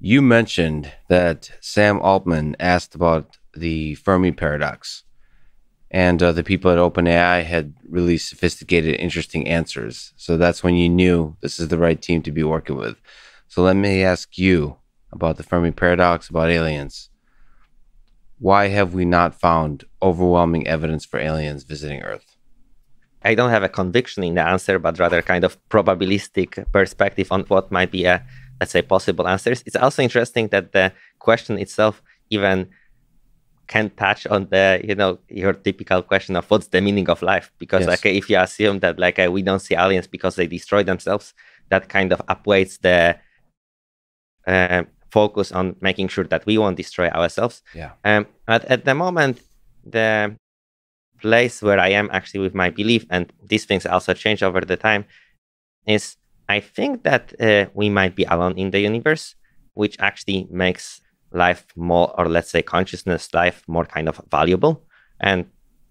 You mentioned that Sam Altman asked about the Fermi paradox, and uh, the people at OpenAI had really sophisticated, interesting answers. So that's when you knew this is the right team to be working with. So let me ask you about the Fermi paradox, about aliens. Why have we not found overwhelming evidence for aliens visiting Earth? I don't have a conviction in the answer, but rather kind of probabilistic perspective on what might be a let's say possible answers. It's also interesting that the question itself even can touch on the you know your typical question of what's the meaning of life because yes. like if you assume that like uh, we don't see aliens because they destroy themselves that kind of upweights the uh, focus on making sure that we won't destroy ourselves yeah um but at the moment the place where i am actually with my belief and these things also change over the time is I think that uh, we might be alone in the universe, which actually makes life more, or let's say consciousness life more kind of valuable. And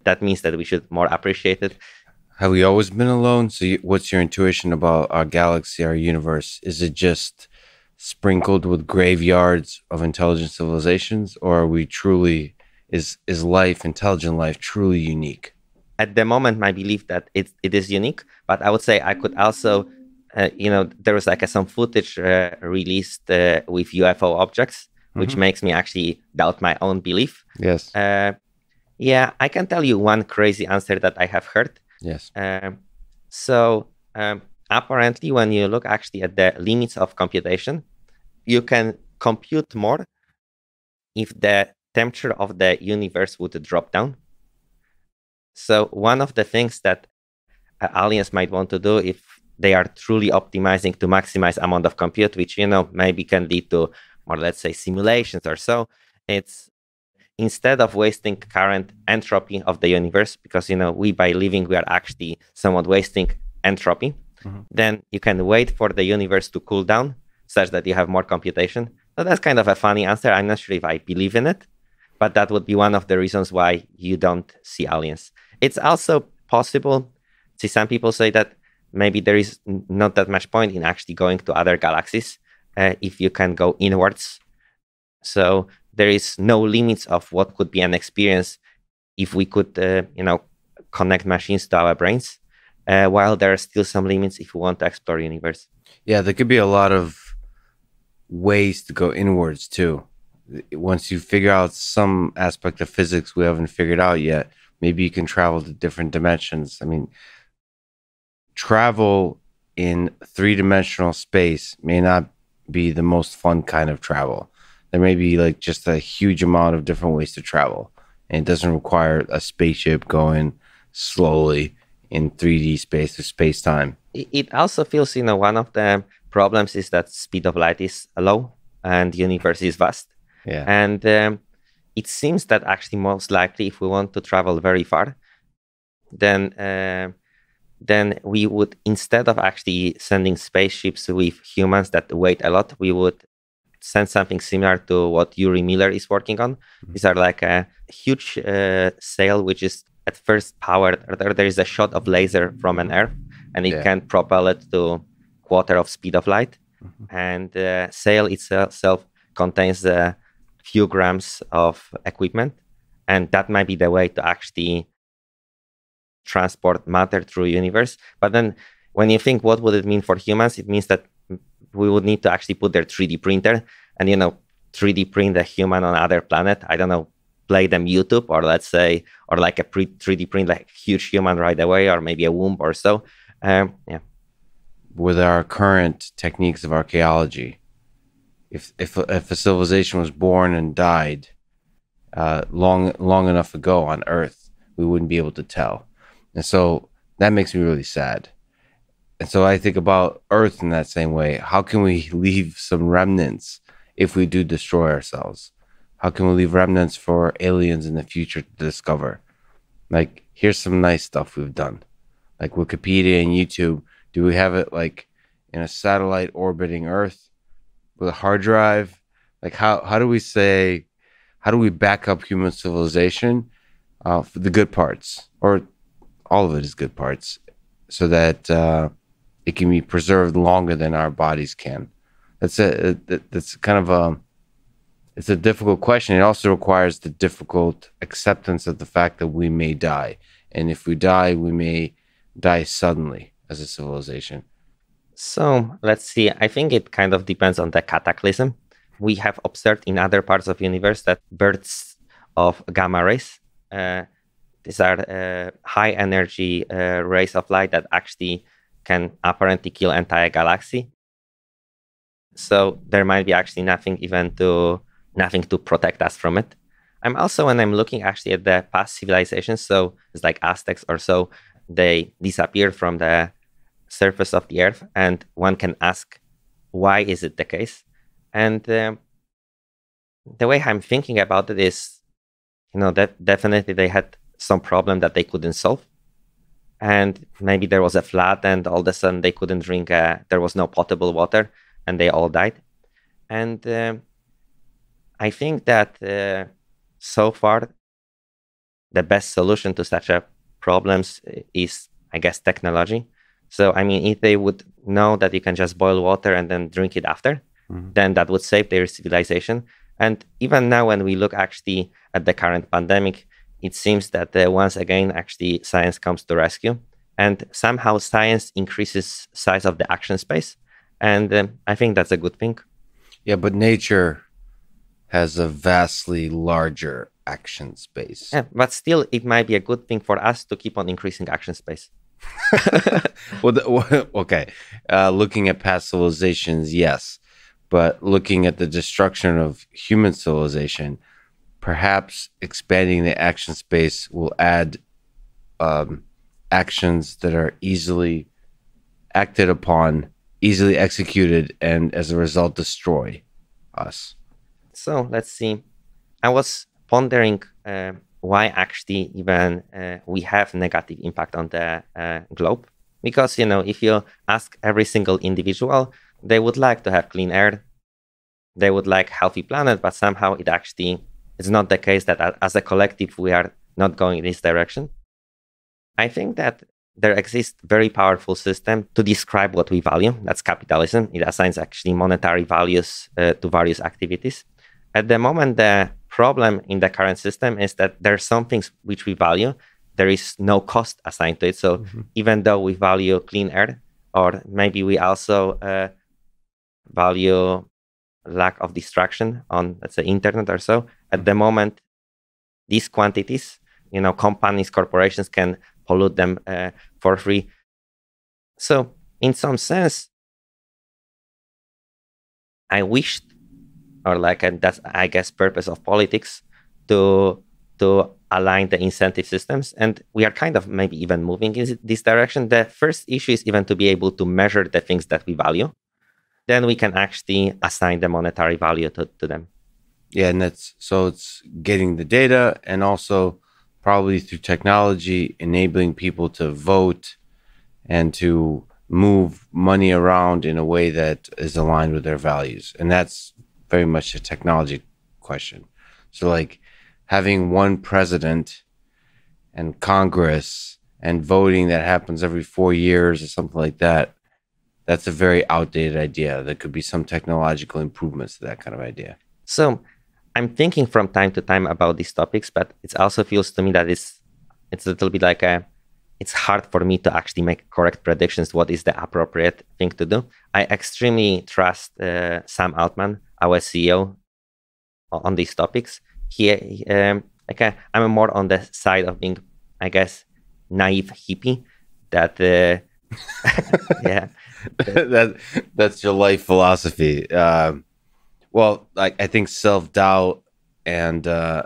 that means that we should more appreciate it. Have we always been alone? So, you, what's your intuition about our galaxy, our universe? Is it just sprinkled with graveyards of intelligent civilizations, or are we truly is is life, intelligent life, truly unique? At the moment, my belief that it it is unique, but I would say I could also uh, you know, there was like a, some footage uh, released uh, with UFO objects, mm-hmm. which makes me actually doubt my own belief. Yes. Uh, yeah, I can tell you one crazy answer that I have heard. Yes. Uh, so um, apparently, when you look actually at the limits of computation, you can compute more if the temperature of the universe would drop down. So one of the things that uh, aliens might want to do if they are truly optimizing to maximize amount of compute, which you know maybe can lead to or let's say simulations or so. It's instead of wasting current entropy of the universe, because you know we by living we are actually somewhat wasting entropy. Mm-hmm. Then you can wait for the universe to cool down such that you have more computation. So that's kind of a funny answer. I'm not sure if I believe in it, but that would be one of the reasons why you don't see aliens. It's also possible. See, some people say that maybe there is not that much point in actually going to other galaxies uh, if you can go inwards. So there is no limits of what could be an experience if we could, uh, you know, connect machines to our brains. Uh, while there are still some limits if we want to explore universe. Yeah, there could be a lot of ways to go inwards too. Once you figure out some aspect of physics we haven't figured out yet, maybe you can travel to different dimensions. I mean, travel in three dimensional space may not be the most fun kind of travel. There may be like just a huge amount of different ways to travel, and it doesn't require a spaceship going slowly in 3D space or space time. It also feels, you know, one of the problems is that speed of light is low and universe is vast. Yeah. And um, it seems that actually most likely if we want to travel very far, then uh, then we would instead of actually sending spaceships with humans that weight a lot, we would send something similar to what Yuri Miller is working on. Mm-hmm. These are like a huge uh, sail, which is at first powered. there is a shot of laser from an Earth, and it yeah. can propel it to quarter of speed of light. Mm-hmm. And the uh, sail itself contains a few grams of equipment, and that might be the way to actually transport matter through universe. But then when you think what would it mean for humans, it means that we would need to actually put their 3D printer and, you know, 3D print a human on other planet. I don't know, play them YouTube or let's say, or like a pre- 3D print like huge human right away or maybe a womb or so. Um, yeah. With our current techniques of archaeology, if, if, if a civilization was born and died uh, long long enough ago on Earth, we wouldn't be able to tell. And so that makes me really sad. And so I think about Earth in that same way. How can we leave some remnants if we do destroy ourselves? How can we leave remnants for aliens in the future to discover? Like, here's some nice stuff we've done. Like Wikipedia and YouTube, do we have it like in a satellite orbiting Earth with a hard drive? Like, how, how do we say, how do we back up human civilization uh, for the good parts? Or all of it is good parts, so that uh, it can be preserved longer than our bodies can. That's a uh, that's kind of a it's a difficult question. It also requires the difficult acceptance of the fact that we may die, and if we die, we may die suddenly as a civilization. So let's see. I think it kind of depends on the cataclysm. We have observed in other parts of universe that bursts of gamma rays uh, these are uh, high energy uh, rays of light that actually can apparently kill entire galaxy. So there might be actually nothing even to nothing to protect us from it. I'm also when I'm looking actually at the past civilizations, so it's like Aztecs or so, they disappeared from the surface of the earth, and one can ask, why is it the case? And um, the way I'm thinking about it is, you know, that definitely they had some problem that they couldn't solve. And maybe there was a flood, and all of a sudden they couldn't drink, uh, there was no potable water, and they all died. And um, I think that uh, so far, the best solution to such a uh, problems is, I guess, technology. So, I mean, if they would know that you can just boil water and then drink it after, mm-hmm. then that would save their civilization. And even now, when we look actually at the current pandemic, it seems that uh, once again, actually, science comes to rescue. And somehow science increases size of the action space. And um, I think that's a good thing. Yeah, but nature has a vastly larger action space. Yeah, but still, it might be a good thing for us to keep on increasing action space. well, the, okay. Uh, looking at past civilizations, yes, but looking at the destruction of human civilization, perhaps expanding the action space will add um, actions that are easily acted upon, easily executed, and as a result, destroy us. So let's see. I was pondering uh, why actually even uh, we have negative impact on the uh, globe because you know if you ask every single individual they would like to have clean air they would like healthy planet but somehow it actually it's not the case that as a collective we are not going in this direction. I think that there exists very powerful system to describe what we value. That's capitalism. It assigns actually monetary values uh, to various activities. At the moment, the problem in the current system is that there are some things which we value. There is no cost assigned to it. So mm-hmm. even though we value clean air, or maybe we also uh, value lack of distraction on let's say internet or so at mm-hmm. the moment these quantities you know companies corporations can pollute them uh, for free so in some sense i wished or like and that's i guess purpose of politics to to align the incentive systems and we are kind of maybe even moving in this direction the first issue is even to be able to measure the things that we value then we can actually assign the monetary value to, to them. Yeah, and that's so it's getting the data and also probably through technology enabling people to vote and to move money around in a way that is aligned with their values. And that's very much a technology question. So, like having one president and Congress and voting that happens every four years or something like that that's a very outdated idea. There could be some technological improvements to that kind of idea. So I'm thinking from time to time about these topics, but it also feels to me that it's it's a little bit like a it's hard for me to actually make correct predictions what is the appropriate thing to do. I extremely trust uh, Sam Altman, our CEO, on these topics. He, um, okay, uh, I'm more on the side of being, I guess, naive hippie that, uh, yeah, that that's your life philosophy. Um, well, like I think self doubt and uh,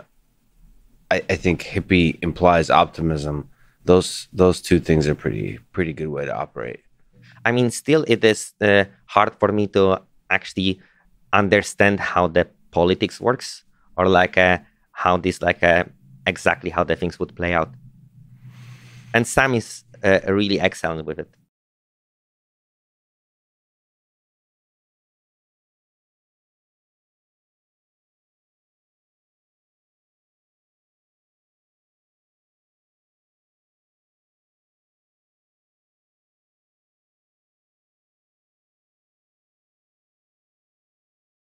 I, I think hippie implies optimism. Those those two things are pretty pretty good way to operate. I mean, still it is uh, hard for me to actually understand how the politics works or like uh, how this like uh, exactly how the things would play out. And Sam is uh, really excellent with it.